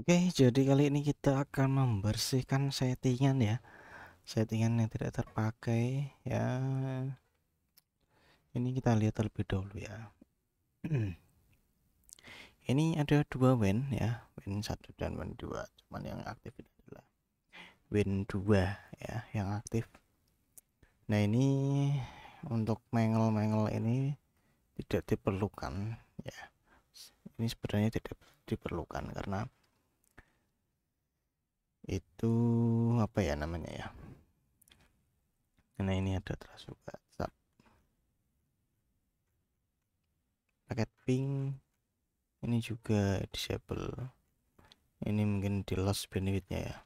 Oke jadi kali ini kita akan membersihkan settingan ya settingan yang tidak terpakai ya ini kita lihat terlebih dahulu ya ini ada dua win ya win 1 dan win 2 cuman yang aktif itu adalah win 2 ya yang aktif nah ini untuk mengel-mengel ini tidak diperlukan ya ini sebenarnya tidak diperlukan karena itu apa ya namanya ya karena ini ada juga WhatsApp paket pink ini juga disable ini mungkin di loss benefitnya ya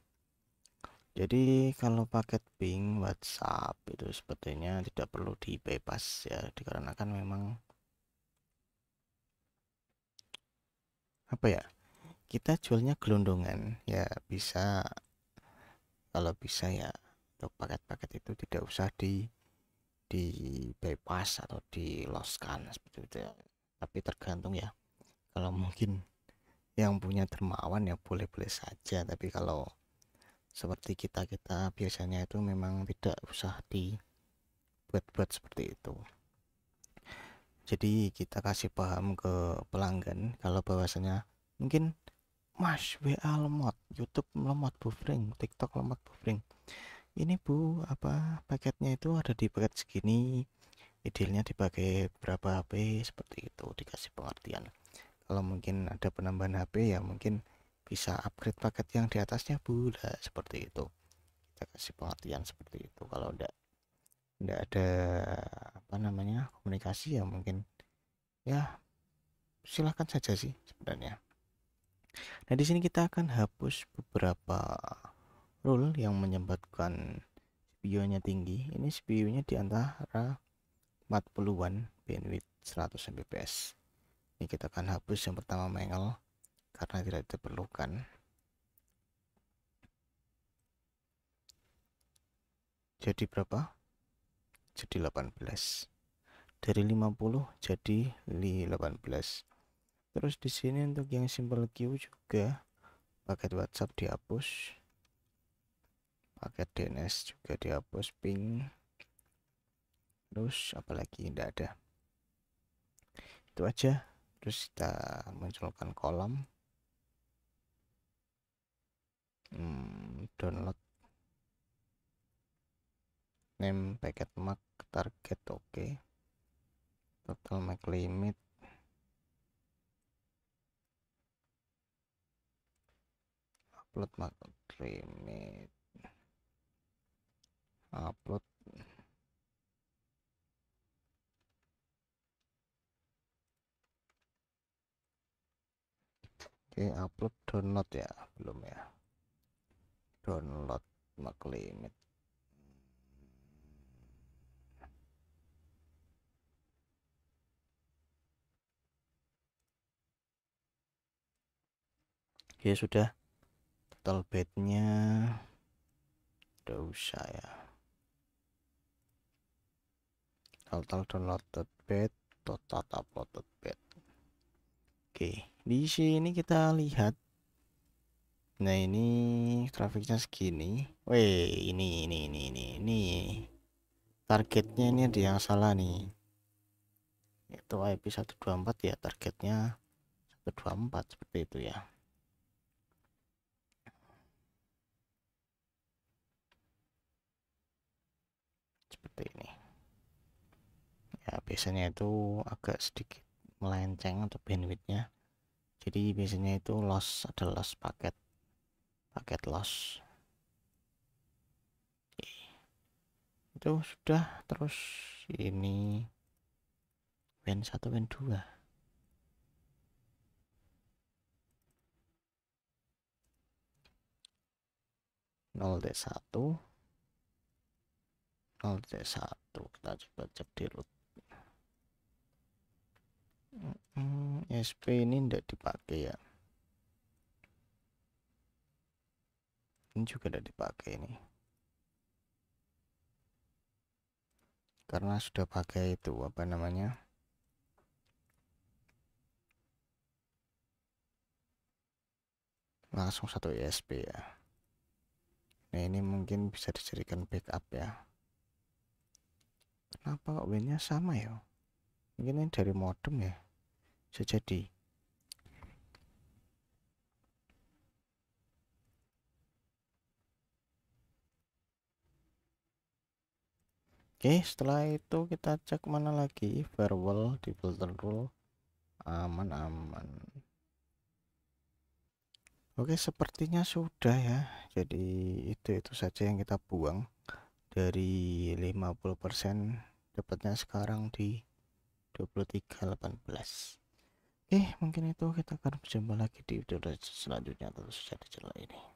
jadi kalau paket ping WhatsApp itu sepertinya tidak perlu di bypass ya dikarenakan memang apa ya kita jualnya gelondongan ya bisa kalau bisa ya untuk paket-paket itu tidak usah di di bypass atau diloskan seperti itu ya. tapi tergantung ya kalau mungkin yang punya dermawan ya boleh-boleh saja tapi kalau seperti kita kita biasanya itu memang tidak usah dibuat-buat seperti itu jadi kita kasih paham ke pelanggan kalau bahwasanya mungkin Mas WA lemot YouTube lemot buffering TikTok lemot buffering ini bu apa paketnya itu ada di paket segini idealnya dipakai berapa HP seperti itu dikasih pengertian kalau mungkin ada penambahan HP ya mungkin bisa upgrade paket yang di atasnya bu lah seperti itu kita kasih pengertian seperti itu kalau enggak enggak ada apa namanya komunikasi ya mungkin ya silahkan saja sih sebenarnya Nah, di sini kita akan hapus beberapa rule yang menyebabkan cpu tinggi. Ini CPU-nya di antara 40-an bandwidth 100 Mbps. Ini kita akan hapus yang pertama mengel karena tidak diperlukan. Jadi berapa? Jadi 18. Dari 50 jadi 18 terus di sini untuk yang simbol Q juga paket WhatsApp dihapus paket DNS juga dihapus ping terus apalagi tidak ada itu aja terus kita munculkan kolom hmm, download name paket mark target oke okay. total make limit upload maka remit upload Oke, okay, upload download ya, belum ya. Download limit Oke, okay, sudah total bednya udah usah ya total downloaded bed total uploaded bed oke di sini kita lihat nah ini trafiknya segini weh ini ini ini ini ini targetnya ini ada yang salah nih itu IP124 ya targetnya 124 seperti itu ya seperti ini ya biasanya itu agak sedikit melenceng untuk bandwidthnya jadi biasanya itu loss ada loss paket paket loss itu sudah terus ini band 1 band 2 0 D1 oh C1 kita coba cek di root SP ini tidak dipakai ya ini juga tidak dipakai ini karena sudah pakai itu apa namanya langsung satu ESP ya nah ini mungkin bisa dijadikan backup ya kenapa kok wan sama ya mungkin ini dari modem ya bisa jadi Oke, setelah itu kita cek mana lagi firewall di filter rule aman aman. Oke, sepertinya sudah ya. Jadi itu itu saja yang kita buang dari 50% dapatnya sekarang di 23.18 Oke mungkin itu kita akan berjumpa lagi di video selanjutnya terus saja di channel ini